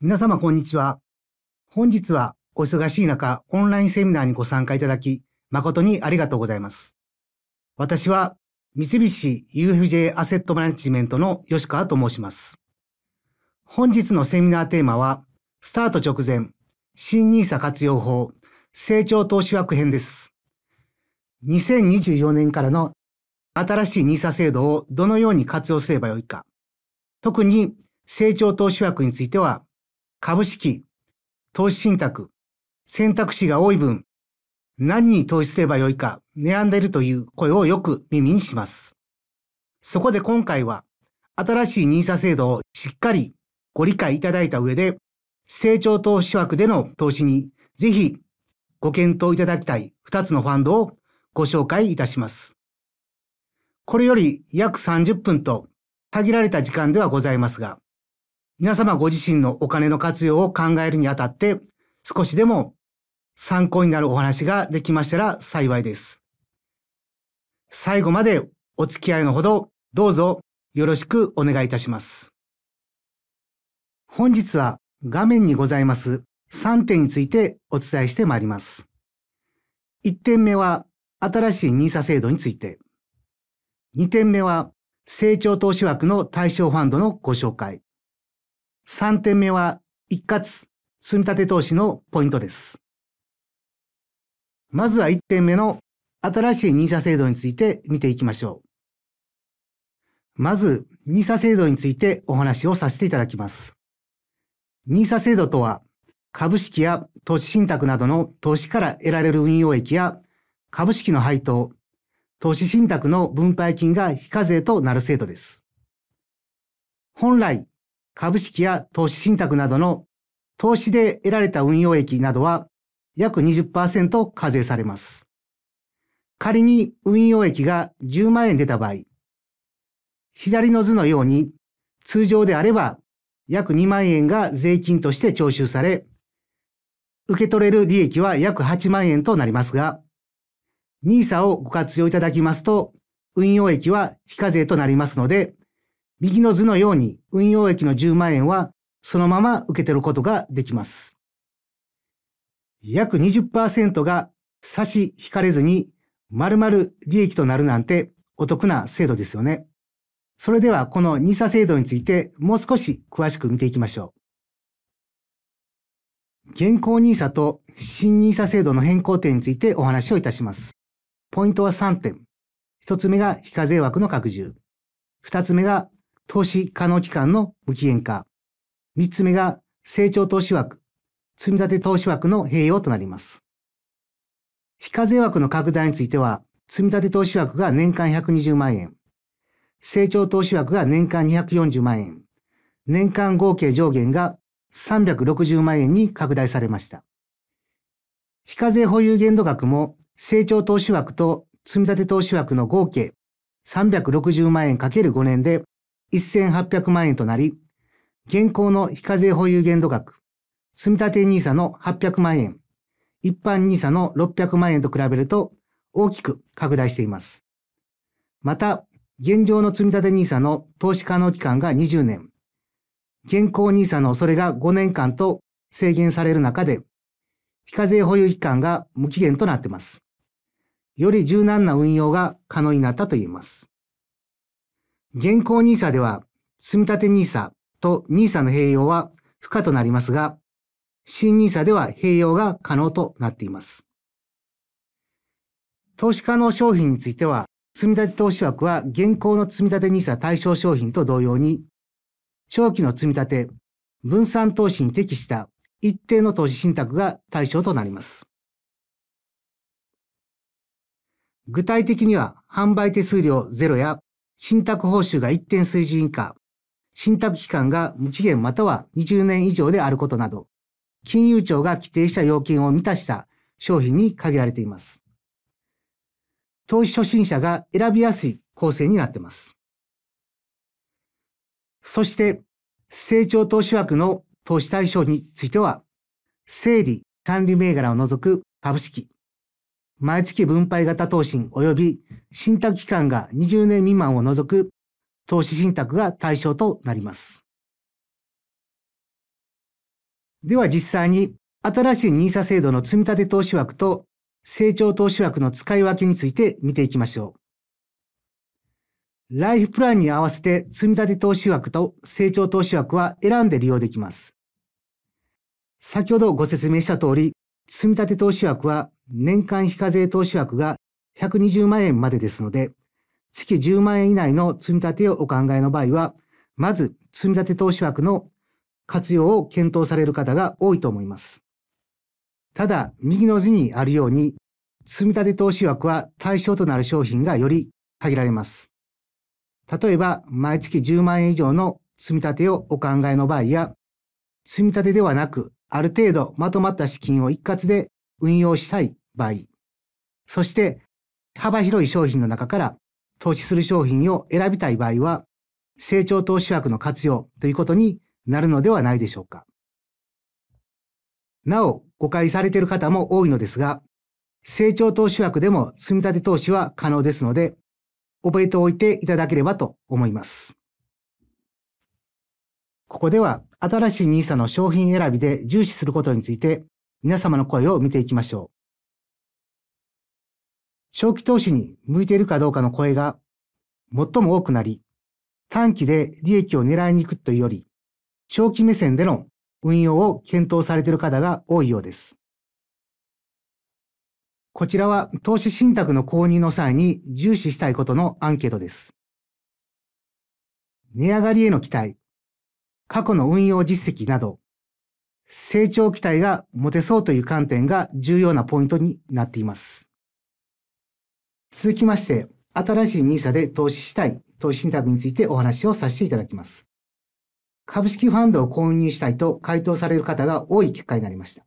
皆様こんにちは。本日はお忙しい中、オンラインセミナーにご参加いただき、誠にありがとうございます。私は、三菱 UFJ アセットマネジメントの吉川と申します。本日のセミナーテーマは、スタート直前、新 nisa 活用法、成長投資枠編です。2024年からの新しい nisa 制度をどのように活用すればよいか、特に成長投資枠については株式、投資信託、選択肢が多い分、何に投資すればよいか悩んでいるという声をよく耳にします。そこで今回は、新しい NISA 制度をしっかりご理解いただいた上で、成長投資枠での投資にぜひご検討いただきたい2つのファンドをご紹介いたします。これより約30分と限られた時間ではございますが、皆様ご自身のお金の活用を考えるにあたって、少しでも参考になるお話ができましたら幸いです。最後までお付き合いのほど、どうぞよろしくお願いいたします。本日は画面にございます3点についてお伝えしてまいります。1点目は新しい NISA 制度について。2点目は成長投資枠の対象ファンドのご紹介。3点目は一括積立投資のポイントです。まずは1点目の新しい NISA 制度について見ていきましょう。まず NISA 制度についてお話をさせていただきます。NISA 制度とは株式や投資信託などの投資から得られる運用益や株式の配当、投資信託の分配金が非課税となる制度です。本来、株式や投資信託などの投資で得られた運用益などは約20%課税されます。仮に運用益が10万円出た場合、左の図のように通常であれば約2万円が税金として徴収され、受け取れる利益は約8万円となりますが、NISA をご活用いただきますと、運用益は非課税となりますので、右の図のように運用益の10万円はそのまま受け取ることができます。約20%が差し引かれずに丸々利益となるなんてお得な制度ですよね。それではこの NISA 制度についてもう少し詳しく見ていきましょう。現行 NISA と新 NISA 制度の変更点についてお話をいたします。ポイントは3点。1つ目が非課税枠の拡充。2つ目が投資可能期間の無期限化。三つ目が成長投資枠、積立投資枠の併用となります。非課税枠の拡大については、積立投資枠が年間120万円、成長投資枠が年間240万円、年間合計上限が360万円に拡大されました。非課税保有限度額も成長投資枠と積立投資枠の合計360万円 ×5 年で1800万円となり、現行の非課税保有限度額、積立 NISA の800万円、一般 NISA の600万円と比べると大きく拡大しています。また、現状の積立 NISA の投資可能期間が20年、現行 NISA のそれが5年間と制限される中で、非課税保有期間が無期限となっています。より柔軟な運用が可能になったと言えます。現行 NISA では、積立 NISA と NISA の併用は不可となりますが、新 NISA では併用が可能となっています。投資可能商品については、積立投資枠は現行の積立 NISA 対象商品と同様に、長期の積立、分散投資に適した一定の投資信託が対象となります。具体的には販売手数料ゼロや信託報酬が一定水準以下、信託期間が無期限または20年以上であることなど、金融庁が規定した要件を満たした商品に限られています。投資初心者が選びやすい構成になっています。そして、成長投資枠の投資対象については、整理・管理銘柄を除く株式、毎月分配型投信及び信託期間が20年未満を除く投資信託が対象となります。では実際に新しい NISA 制度の積立投資枠と成長投資枠の使い分けについて見ていきましょう。ライフプランに合わせて積立投資枠と成長投資枠は選んで利用できます。先ほどご説明した通り、積立投資枠は年間非課税投資枠が120万円までですので、月10万円以内の積み立てをお考えの場合は、まず積み立て投資枠の活用を検討される方が多いと思います。ただ、右の図にあるように、積立投資枠は対象となる商品がより限られます。例えば、毎月10万円以上の積み立てをお考えの場合や、積み立てではなく、ある程度まとまった資金を一括で運用したい場合、そして幅広い商品の中から投資する商品を選びたい場合は、成長投資枠の活用ということになるのではないでしょうか。なお、誤解されている方も多いのですが、成長投資枠でも積み立て投資は可能ですので、覚えておいていただければと思います。ここでは、新しい NISA の商品選びで重視することについて、皆様の声を見ていきましょう。長期投資に向いているかどうかの声が最も多くなり、短期で利益を狙いに行くというより、長期目線での運用を検討されている方が多いようです。こちらは投資信託の購入の際に重視したいことのアンケートです。値上がりへの期待、過去の運用実績など、成長期待が持てそうという観点が重要なポイントになっています。続きまして、新しい NISA で投資したい投資信託についてお話をさせていただきます。株式ファンドを購入したいと回答される方が多い結果になりました。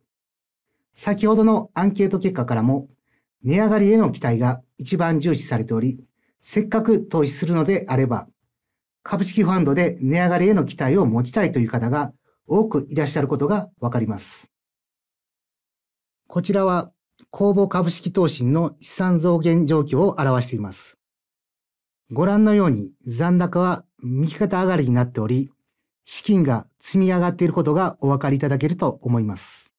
先ほどのアンケート結果からも、値上がりへの期待が一番重視されており、せっかく投資するのであれば、株式ファンドで値上がりへの期待を持ちたいという方が多くいらっしゃることがわかります。こちらは公募株式投信の資産増減状況を表しています。ご覧のように残高は右肩上がりになっており、資金が積み上がっていることがお分かりいただけると思います。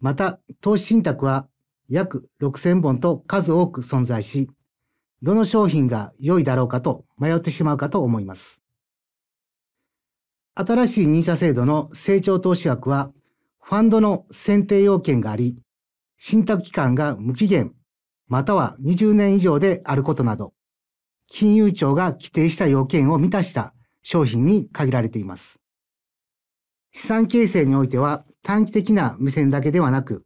また、投資信託は約6000本と数多く存在し、どの商品が良いだろうかと迷ってしまうかと思います。新しい認 i 制度の成長投資額は、ファンドの選定要件があり、信託期間が無期限、または20年以上であることなど、金融庁が規定した要件を満たした商品に限られています。資産形成においては短期的な目線だけではなく、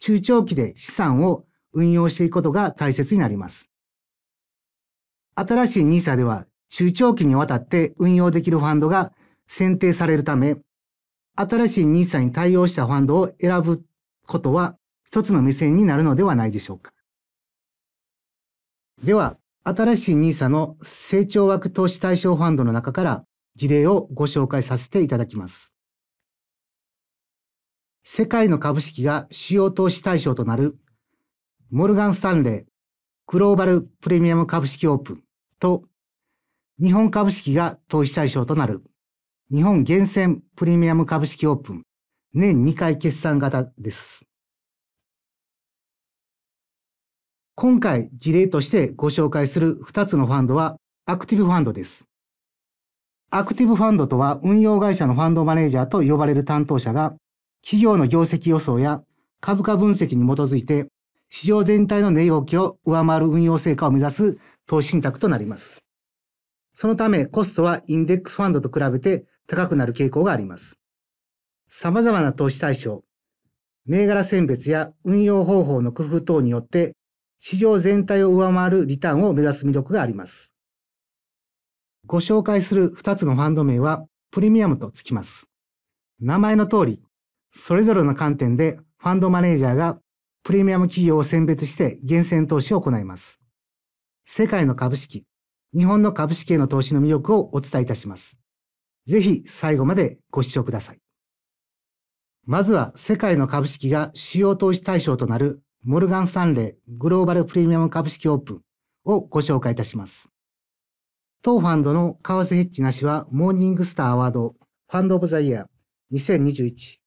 中長期で資産を運用していくことが大切になります。新しい NISA では中長期にわたって運用できるファンドが選定されるため、新しい NISA に対応したファンドを選ぶことは一つの目線になるのではないでしょうか。では、新しい NISA の成長枠投資対象ファンドの中から事例をご紹介させていただきます。世界の株式が主要投資対象となるモルガン・スタンレーグローバルプレミアム株式オープンと日本株式が投資対象となる日本厳選プレミアム株式オープン年2回決算型です。今回事例としてご紹介する2つのファンドはアクティブファンドです。アクティブファンドとは運用会社のファンドマネージャーと呼ばれる担当者が企業の業績予想や株価分析に基づいて市場全体の値動きを上回る運用成果を目指す投資信託となります。そのためコストはインデックスファンドと比べて高くなる傾向があります。様々な投資対象、銘柄選別や運用方法の工夫等によって市場全体を上回るリターンを目指す魅力があります。ご紹介する2つのファンド名はプレミアムとつきます。名前の通り、それぞれの観点でファンドマネージャーがプレミアム企業を選別して厳選投資を行います。世界の株式、日本の株式への投資の魅力をお伝えいたします。ぜひ最後までご視聴ください。まずは世界の株式が主要投資対象となるモルガン・スタンレーグローバルプレミアム株式オープンをご紹介いたします。当ファンドの為替ヘッジなしは、モーニングスターアワード、ファンドオブザイヤー2021、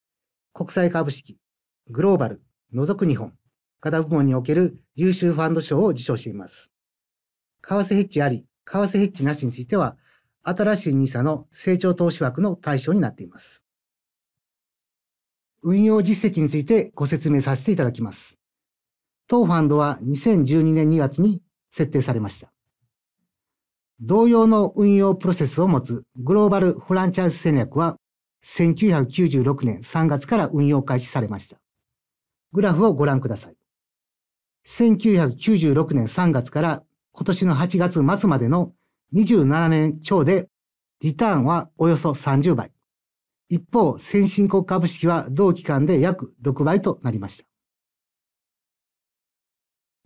国際株式、グローバル、除く日本、型部門における優秀ファンド賞を受賞しています。為替ヘッジあり、為替ヘッジなしについては、新しい NISA の成長投資枠の対象になっています。運用実績についてご説明させていただきます。当ファンドは2012年2月に設定されました。同様の運用プロセスを持つグローバルフランチャイズ戦略は1996年3月から運用開始されました。グラフをご覧ください。1996年3月から今年の8月末までの27年超でリターンはおよそ30倍。一方、先進国株式は同期間で約6倍となりました。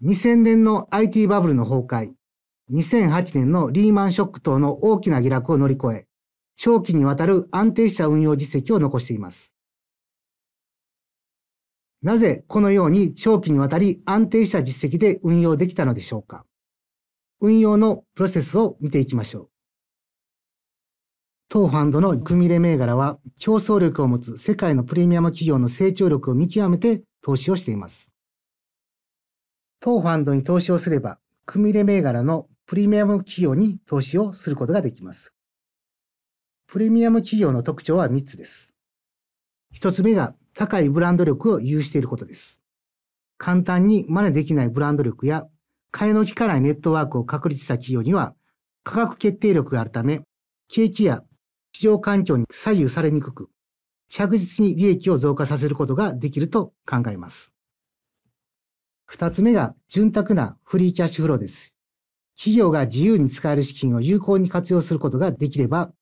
2000年の IT バブルの崩壊、2008年のリーマンショック等の大きな下落を乗り越え、長期にわたる安定した運用実績を残しています。なぜこのように長期にわたり安定した実績で運用できたのでしょうか運用のプロセスを見ていきましょう。当ファンドの組入れ銘柄は競争力を持つ世界のプレミアム企業の成長力を見極めて投資をしています。当ファンドに投資をすれば、組入れ銘柄のプレミアム企業に投資をすることができます。プレミアム企業の特徴は3つです。1つ目が高いブランド力を有していることです。簡単に真似できないブランド力や、替えの効かないネットワークを確立した企業には、価格決定力があるため、景気や市場環境に左右されにくく、着実に利益を増加させることができると考えます。二つ目が潤沢なフリーキャッシュフローです。企業が自由に使える資金を有効に活用することができれば、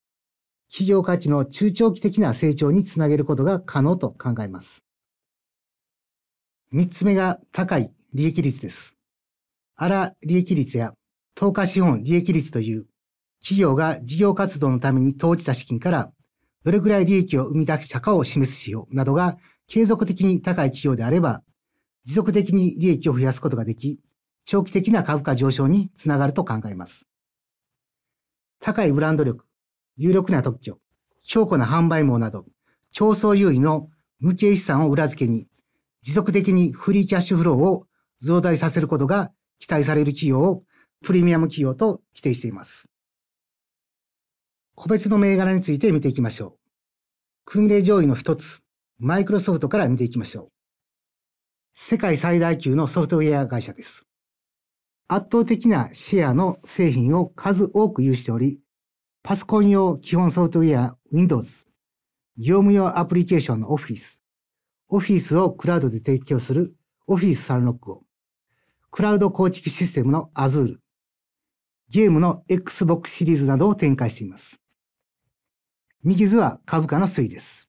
企業価値の中長期的な成長につなげることが可能と考えます。三つ目が高い利益率です。荒利益率や投下資本利益率という企業が事業活動のために投じた資金からどれくらい利益を生み出したかを示す指標などが継続的に高い企業であれば持続的に利益を増やすことができ、長期的な株価上昇につながると考えます。高いブランド力、有力な特許、強固な販売網など、競争優位の無形資産を裏付けに、持続的にフリーキャッシュフローを増大させることが期待される企業をプレミアム企業と規定しています。個別の銘柄について見ていきましょう。訓令上位の一つ、マイクロソフトから見ていきましょう。世界最大級のソフトウェア会社です。圧倒的なシェアの製品を数多く有しており、パソコン用基本ソフトウェア Windows、業務用アプリケーションの Office、Office をクラウドで提供する Office 365クラウド構築システムの Azure、ゲームの Xbox シリーズなどを展開しています。右図は株価の推移です。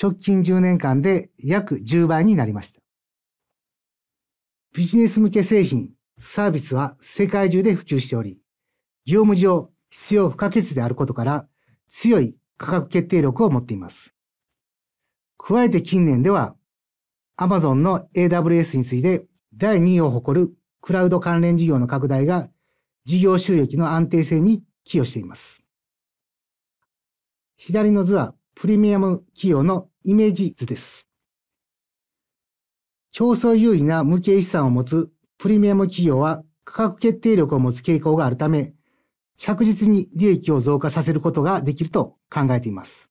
直近10年間で約10倍になりました。ビジネス向け製品、サービスは世界中で普及しており、業務上必要不可欠であることから強い価格決定力を持っています。加えて近年では Amazon の AWS について第2位を誇るクラウド関連事業の拡大が事業収益の安定性に寄与しています。左の図はプレミアム企業のイメージ図です。競争優位な無形資産を持つプレミアム企業は価格決定力を持つ傾向があるため、着実に利益を増加させることができると考えています。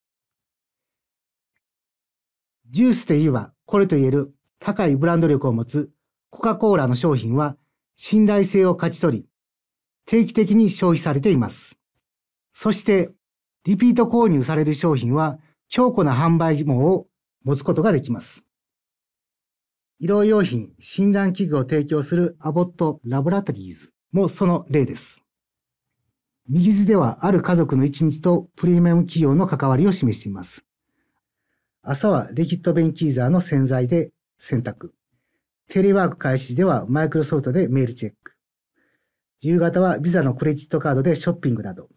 ジュースで言えばこれと言える高いブランド力を持つコカ・コーラの商品は信頼性を勝ち取り、定期的に消費されています。そしてリピート購入される商品は強固な販売網を持つことができます。医療用品、診断器具を提供するアボットラボラトリーズもその例です。右図ではある家族の一日とプレミアム企業の関わりを示しています。朝はレキッドベンキーザーの洗剤で洗濯。テレワーク開始ではマイクロソフトでメールチェック。夕方はビザのクレジットカードでショッピングなど。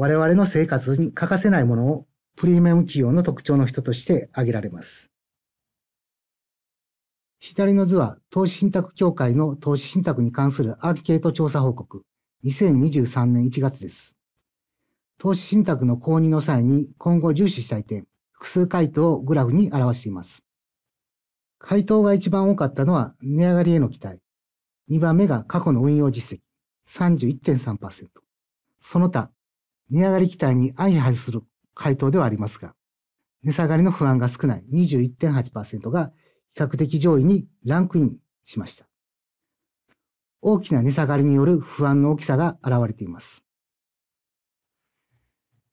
我々の生活に欠かせないものをプリミアム企業の特徴の人として挙げられます。左の図は投資信託協会の投資信託に関するアンケート調査報告2023年1月です。投資信託の購入の際に今後重視したい点、複数回答をグラフに表しています。回答が一番多かったのは値上がりへの期待。2番目が過去の運用実績。31.3%。その他、値上がり期待に相反する回答ではありますが、値下がりの不安が少ない21.8%が比較的上位にランクインしました。大きな値下がりによる不安の大きさが現れています。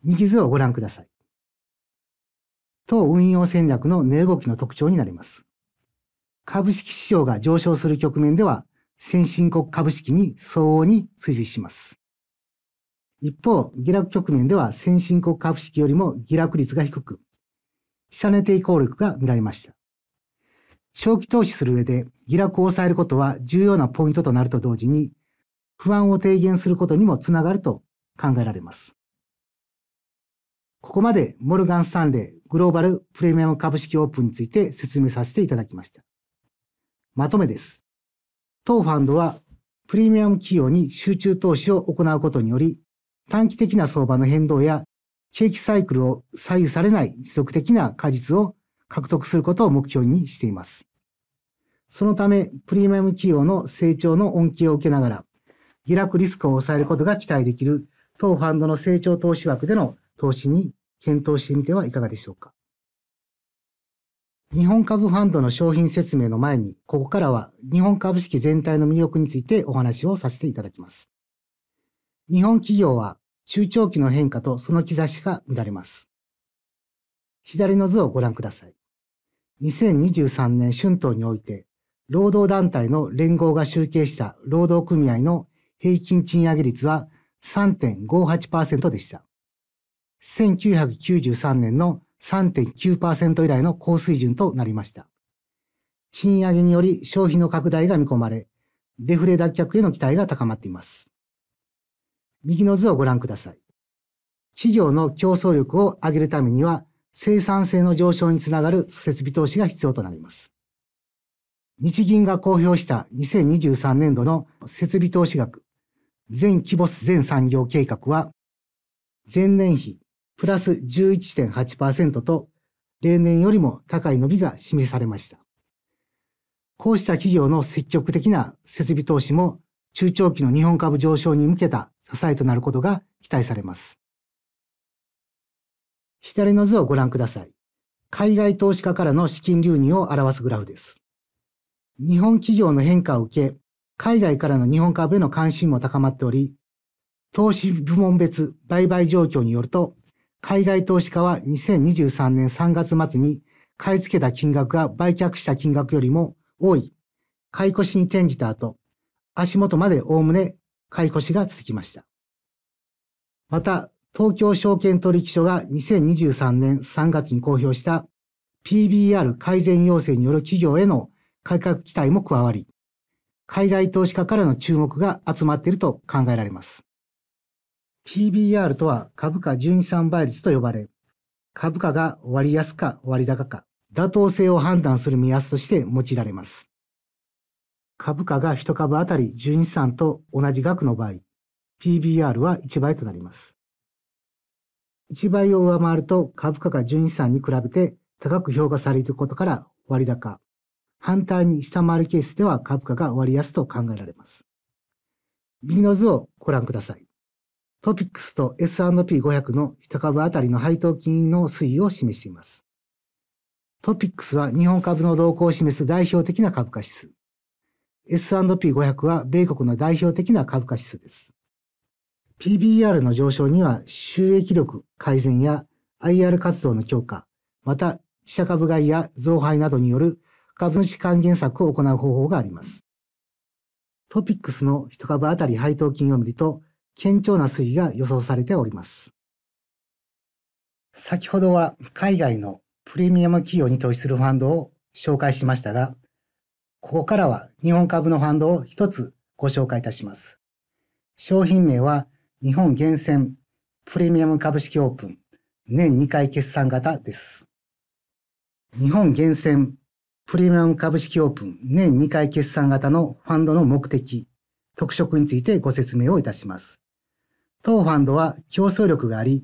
右図をご覧ください。当運用戦略の値動きの特徴になります。株式市場が上昇する局面では、先進国株式に相応に追随します。一方、下落局面では先進国株式よりも下落率が低く、下値抵抗力が見られました。長期投資する上で下落を抑えることは重要なポイントとなると同時に、不安を低減することにもつながると考えられます。ここまでモルガン・スタンレーグローバルプレミアム株式オープンについて説明させていただきました。まとめです。当ファンドはプレミアム企業に集中投資を行うことにより短期的な相場の変動や景気サイクルを左右されない持続的な果実を獲得することを目標にしています。そのため、プレミアム企業の成長の恩恵を受けながら、下落リスクを抑えることが期待できる当ファンドの成長投資枠での投資に検討してみてはいかがでしょうか。日本株ファンドの商品説明の前に、ここからは日本株式全体の魅力についてお話をさせていただきます。日本企業は中長期の変化とその兆しが見られます。左の図をご覧ください。2023年春闘において、労働団体の連合が集計した労働組合の平均賃上げ率は3.58%でした。1993年の3.9%以来の高水準となりました。賃上げにより消費の拡大が見込まれ、デフレ脱却への期待が高まっています。右の図をご覧ください。企業の競争力を上げるためには、生産性の上昇につながる設備投資が必要となります。日銀が公表した2023年度の設備投資額、全規模全産業計画は、前年比プラス11.8%と、例年よりも高い伸びが示されました。こうした企業の積極的な設備投資も中長期の日本株上昇に向けた支えとなることが期待されます。左の図をご覧ください。海外投資家からの資金流入を表すグラフです。日本企業の変化を受け、海外からの日本株への関心も高まっており、投資部門別売買状況によると、海外投資家は2023年3月末に買い付けた金額が売却した金額よりも多い、買い越しに転じた後、足元までおおむね買い越しが続きました。また、東京証券取引所が2023年3月に公表した PBR 改善要請による企業への改革期待も加わり、海外投資家からの注目が集まっていると考えられます。PBR とは株価純資産倍率と呼ばれ、株価が割安か割高か妥当性を判断する目安として用いられます。株価が1株あたり12資産と同じ額の場合、PBR は1倍となります。1倍を上回ると株価が12資産に比べて高く評価されていることから割高。反対に下回るケースでは株価が割安と考えられます。右の図をご覧ください。トピックスと S&P500 の1株あたりの配当金の推移を示しています。トピックスは日本株の動向を示す代表的な株価指数。S&P500 は米国の代表的な株価指数です。PBR の上昇には収益力改善や IR 活動の強化、また、自社株買いや増配などによる株主還元策を行う方法があります。トピックスの1株当たり配当金を見ると、堅調な推移が予想されております。先ほどは海外のプレミアム企業に投資するファンドを紹介しましたが、ここからは日本株のファンドを一つご紹介いたします。商品名は日本厳選プレミアム株式オープン年2回決算型です。日本厳選プレミアム株式オープン年2回決算型のファンドの目的、特色についてご説明をいたします。当ファンドは競争力があり、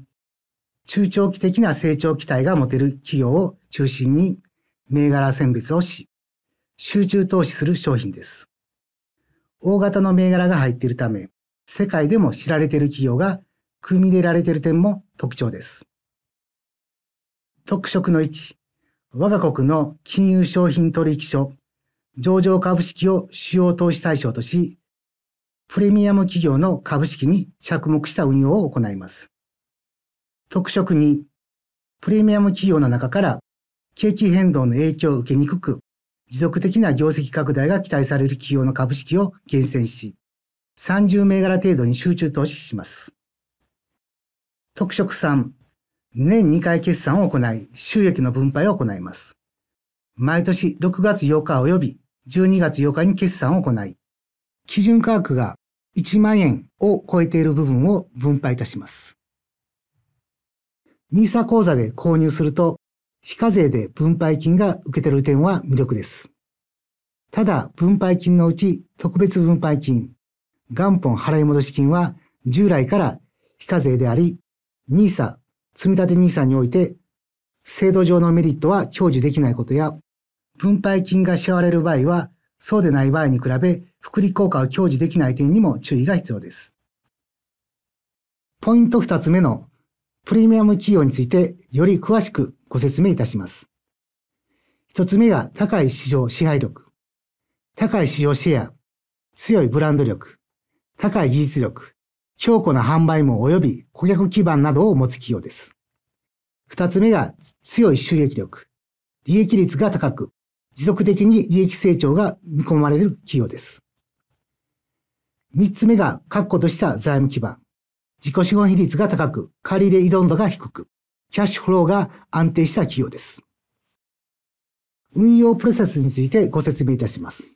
中長期的な成長期待が持てる企業を中心に銘柄選別をし、集中投資する商品です。大型の銘柄が入っているため、世界でも知られている企業が組み入れられている点も特徴です。特色の1、我が国の金融商品取引所、上場株式を主要投資対象とし、プレミアム企業の株式に着目した運用を行います。特色2、プレミアム企業の中から景気変動の影響を受けにくく、持続的な業績拡大が期待される企業の株式を厳選し、30銘柄程度に集中投資します。特色3、年2回決算を行い、収益の分配を行います。毎年6月8日及び12月8日に決算を行い、基準価格が1万円を超えている部分を分配いたします。NISA 口座で購入すると非課税で分配金が受け取る点は魅力です。ただ、分配金のうち特別分配金、元本払い戻し金は従来から非課税であり、NISA、積立 NISA において制度上のメリットは享受できないことや、分配金が支払われる場合は、そうでない場合に比べ、福利効果を享受できない点にも注意が必要です。ポイント2つ目のプレミアム企業についてより詳しくご説明いたします。一つ目が高い市場支配力、高い市場シェア、強いブランド力、高い技術力、強固な販売網及び顧客基盤などを持つ企業です。二つ目が強い収益力、利益率が高く、持続的に利益成長が見込まれる企業です。三つ目が確固とした財務基盤。自己資本比率が高く、借り入れ依存度が低く、キャッシュフローが安定した企業です。運用プロセスについてご説明いたします。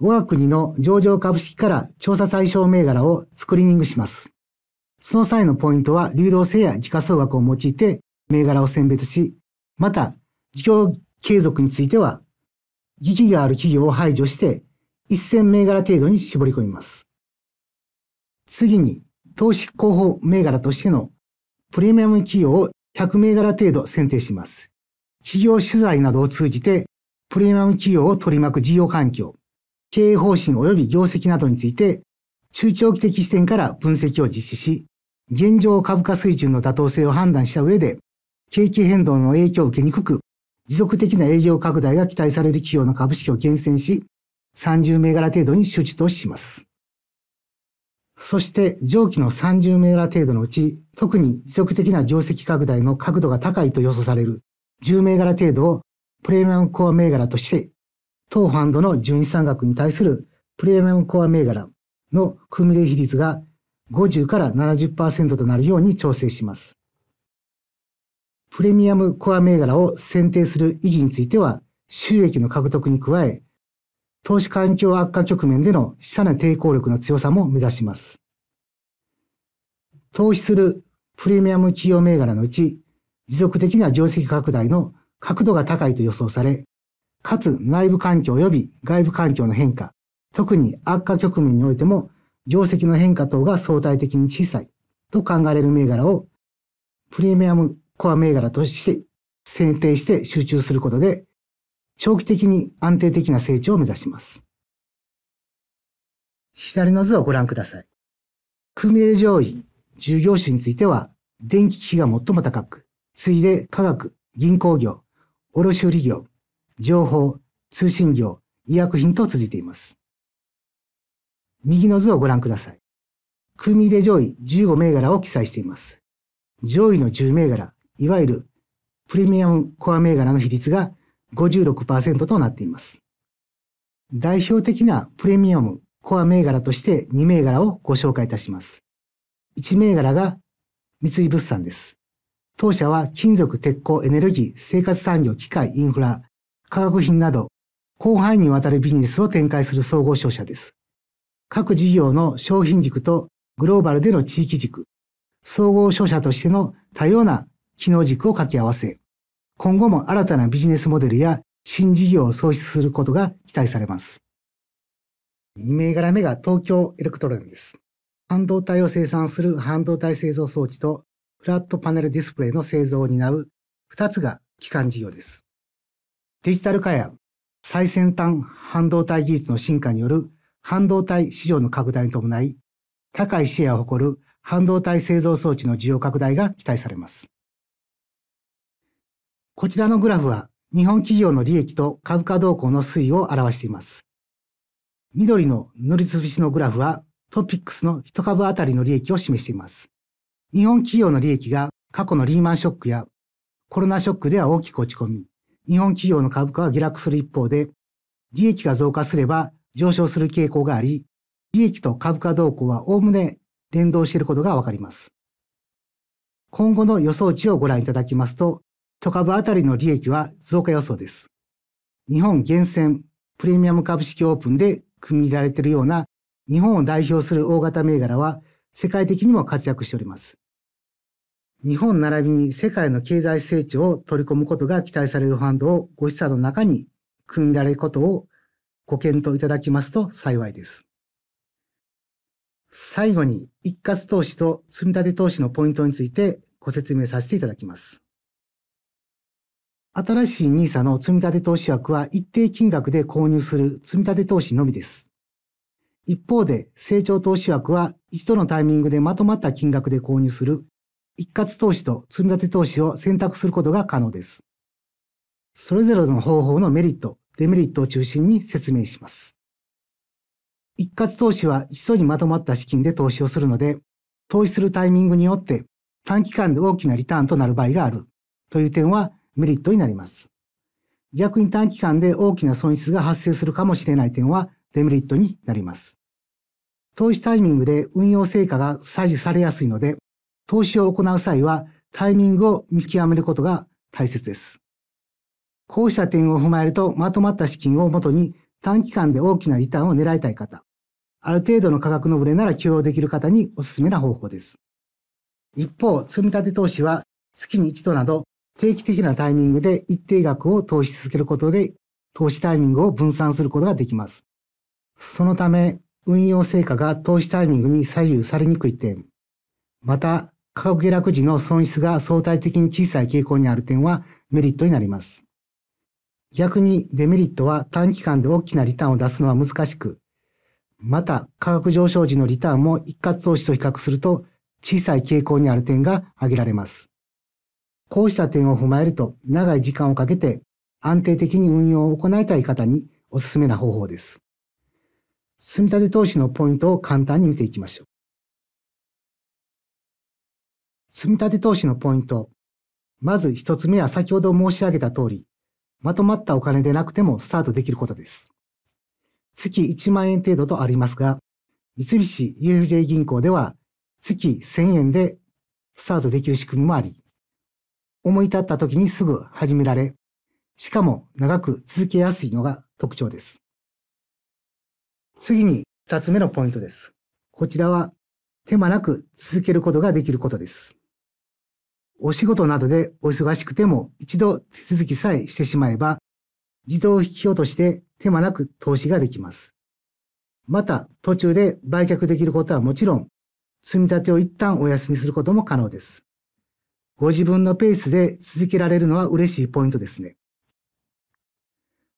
我が国の上場株式から調査対象銘柄をスクリーニングします。その際のポイントは流動性や時価総額を用いて銘柄を選別し、また事業継続については、疑義がある企業を排除して1000銘柄程度に絞り込みます。次に投資候補銘柄としてのプレミアム企業を100銘柄程度選定します。企業取材などを通じて、プレミアム企業を取り巻く事業環境、経営方針及び業績などについて、中長期的視点から分析を実施し、現状株価水準の妥当性を判断した上で、景気変動の影響を受けにくく、持続的な営業拡大が期待される企業の株式を厳選し、30銘柄程度に周知とします。そして上記の30銘柄程度のうち、特に持続的な定石拡大の角度が高いと予想される10銘柄程度をプレミアムコア銘柄として、当ファンドの純資産額に対するプレミアムコア銘柄の組み入れ比率が50から70%となるように調整します。プレミアムコア銘柄を選定する意義については、収益の獲得に加え、投資環境悪化局面での資産な抵抗力の強さも目指します。投資するプレミアム企業銘柄のうち、持続的な業績拡大の角度が高いと予想され、かつ内部環境及び外部環境の変化、特に悪化局面においても、業績の変化等が相対的に小さいと考えれる銘柄を、プレミアムコア銘柄として選定して集中することで、長期的に安定的な成長を目指します。左の図をご覧ください。組合上位、従業種については、電気機器が最も高く、次いで科学、銀行業、卸売業、情報、通信業、医薬品と続いています。右の図をご覧ください。組入れ上位15銘柄を記載しています。上位の10銘柄、いわゆるプレミアムコア銘柄の比率が56%となっています。代表的なプレミアムコア銘柄として2銘柄をご紹介いたします。1銘柄が三井物産です。当社は金属、鉄鋼、エネルギー、生活産業、機械、インフラ、化学品など広範囲にわたるビジネスを展開する総合商社です。各事業の商品軸とグローバルでの地域軸、総合商社としての多様な機能軸を掛け合わせ、今後も新たなビジネスモデルや新事業を創出することが期待されます。2銘柄目が東京エレクトロンです。半導体を生産する半導体製造装置とフラットパネルディスプレイの製造を担う2つが基幹事業です。デジタル化や最先端半導体技術の進化による半導体市場の拡大に伴い、高いシェアを誇る半導体製造装置の需要拡大が期待されます。こちらのグラフは日本企業の利益と株価動向の推移を表しています。緑の塗りつぶしのグラフはトピックスの1株当たりの利益を示しています。日本企業の利益が過去のリーマンショックやコロナショックでは大きく落ち込み、日本企業の株価は下落する一方で、利益が増加すれば上昇する傾向があり、利益と株価動向は概ね連動していることがわかります。今後の予想値をご覧いただきますと、1株当たりの利益は増加予想です。日本厳選プレミアム株式オープンで組み入れられているような日本を代表する大型銘柄は世界的にも活躍しております。日本並びに世界の経済成長を取り込むことが期待されるファンドをご資産の中に組み入れられることをご検討いただきますと幸いです。最後に一括投資と積立投資のポイントについてご説明させていただきます。新しい NISA の積立投資枠は一定金額で購入する積立投資のみです。一方で、成長投資枠は一度のタイミングでまとまった金額で購入する一括投資と積立投資を選択することが可能です。それぞれの方法のメリット、デメリットを中心に説明します。一括投資は一度にまとまった資金で投資をするので、投資するタイミングによって短期間で大きなリターンとなる場合があるという点はメリットになります。逆に短期間で大きな損失が発生するかもしれない点はデメリットになります。投資タイミングで運用成果が採取されやすいので、投資を行う際はタイミングを見極めることが大切です。こうした点を踏まえると、まとまった資金をもとに短期間で大きなリターンを狙いたい方、ある程度の価格のブレなら許容できる方におすすめな方法です。一方、積立投資は月に一度など定期的なタイミングで一定額を投資続けることで、投資タイミングを分散することができます。そのため、運用成果が投資タイミングに左右されにくい点、また、価格下落時の損失が相対的に小さい傾向にある点はメリットになります。逆にデメリットは短期間で大きなリターンを出すのは難しく、また価格上昇時のリターンも一括投資と比較すると小さい傾向にある点が挙げられます。こうした点を踏まえると、長い時間をかけて安定的に運用を行いたい方におすすめな方法です。積立投資のポイントを簡単に見ていきましょう。積立投資のポイント。まず一つ目は先ほど申し上げた通り、まとまったお金でなくてもスタートできることです。月1万円程度とありますが、三菱 UFJ 銀行では月1000円でスタートできる仕組みもあり、思い立った時にすぐ始められ、しかも長く続けやすいのが特徴です。次に2つ目のポイントです。こちらは手間なく続けることができることです。お仕事などでお忙しくても一度手続きさえしてしまえば、自動引き落として手間なく投資ができます。また途中で売却できることはもちろん、積み立てを一旦お休みすることも可能です。ご自分のペースで続けられるのは嬉しいポイントですね。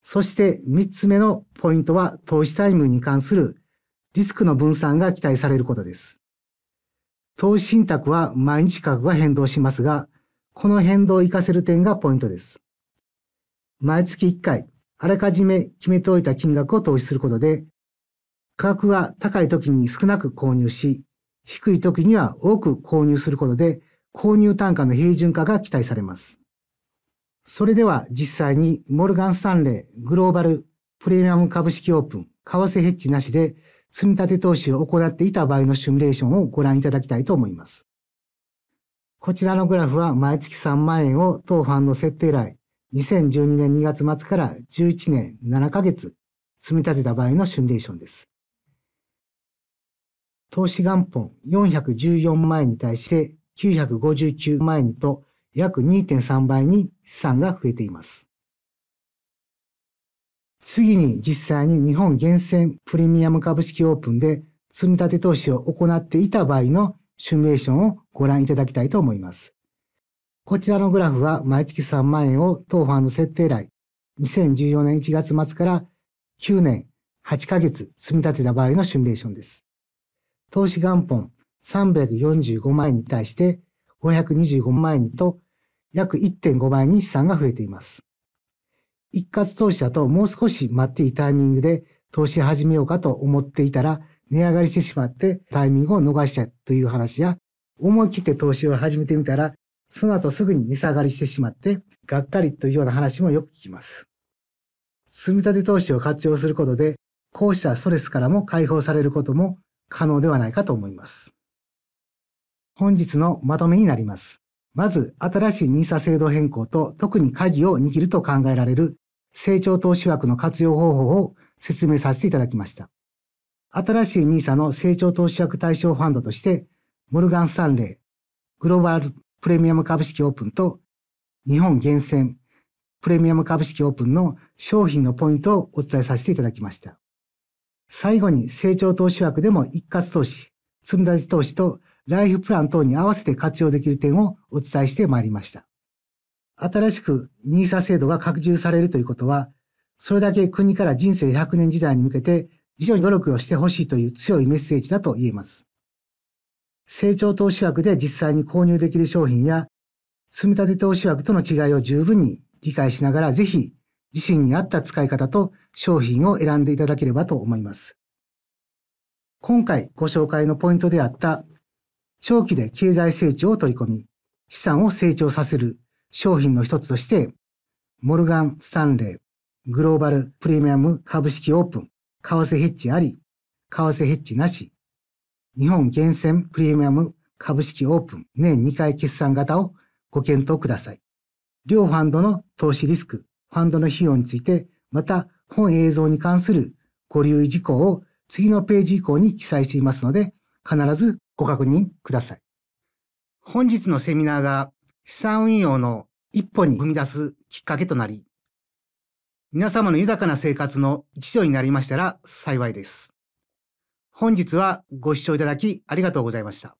そして3つ目のポイントは投資タイムに関するリスクの分散が期待されることです。投資信託は毎日価格が変動しますが、この変動を活かせる点がポイントです。毎月1回、あらかじめ決めておいた金額を投資することで、価格が高い時に少なく購入し、低い時には多く購入することで、購入単価の平準化が期待されます。それでは実際にモルガン・スタンレーグローバルプレミアム株式オープン為替ヘッジなしで積み立て投資を行っていた場合のシミュレーションをご覧いただきたいと思います。こちらのグラフは毎月3万円を当ファンド設定来、2012年2月末から11年7ヶ月積み立てた場合のシミュレーションです。投資元本414万円に対して959万円と約2.3倍に資産が増えています。次に実際に日本厳選プレミアム株式オープンで積立投資を行っていた場合のシミュレーションをご覧いただきたいと思います。こちらのグラフは毎月3万円を当ファンド設定来、2014年1月末から9年8ヶ月積み立てた場合のシミュレーションです。投資元本345万円に対して525万円と約1.5倍に資産が増えています。一括投資だともう少し待っていいタイミングで投資始めようかと思っていたら値上がりしてしまってタイミングを逃したという話や思い切って投資を始めてみたらその後すぐに値下がりしてしまってがっかりというような話もよく聞きます。積立て投資を活用することでこうしたストレスからも解放されることも可能ではないかと思います。本日のまとめになります。まず、新しい NISA 制度変更と特に鍵を握ると考えられる成長投資枠の活用方法を説明させていただきました。新しい NISA の成長投資枠対象ファンドとして、モルガン・スタンレー、グローバルプレミアム株式オープンと、日本厳選プレミアム株式オープンの商品のポイントをお伝えさせていただきました。最後に成長投資枠でも一括投資、積み立て投資とライフプラン等に合わせて活用できる点をお伝えしてまいりました。新しく NISA 制度が拡充されるということは、それだけ国から人生100年時代に向けて、非常に努力をしてほしいという強いメッセージだと言えます。成長投資枠で実際に購入できる商品や、積み立て投資枠との違いを十分に理解しながら、ぜひ自身に合った使い方と商品を選んでいただければと思います。今回ご紹介のポイントであった長期で経済成長を取り込み、資産を成長させる商品の一つとして、モルガン・スタンレー、グローバル・プレミアム株式オープン、為替ヘッジあり、為替ヘッジなし、日本厳選プレミアム株式オープン年2回決算型をご検討ください。両ファンドの投資リスク、ファンドの費用について、また本映像に関するご留意事項を次のページ以降に記載していますので、必ずご確認ください。本日のセミナーが資産運用の一歩に踏み出すきっかけとなり、皆様の豊かな生活の一助になりましたら幸いです。本日はご視聴いただきありがとうございました。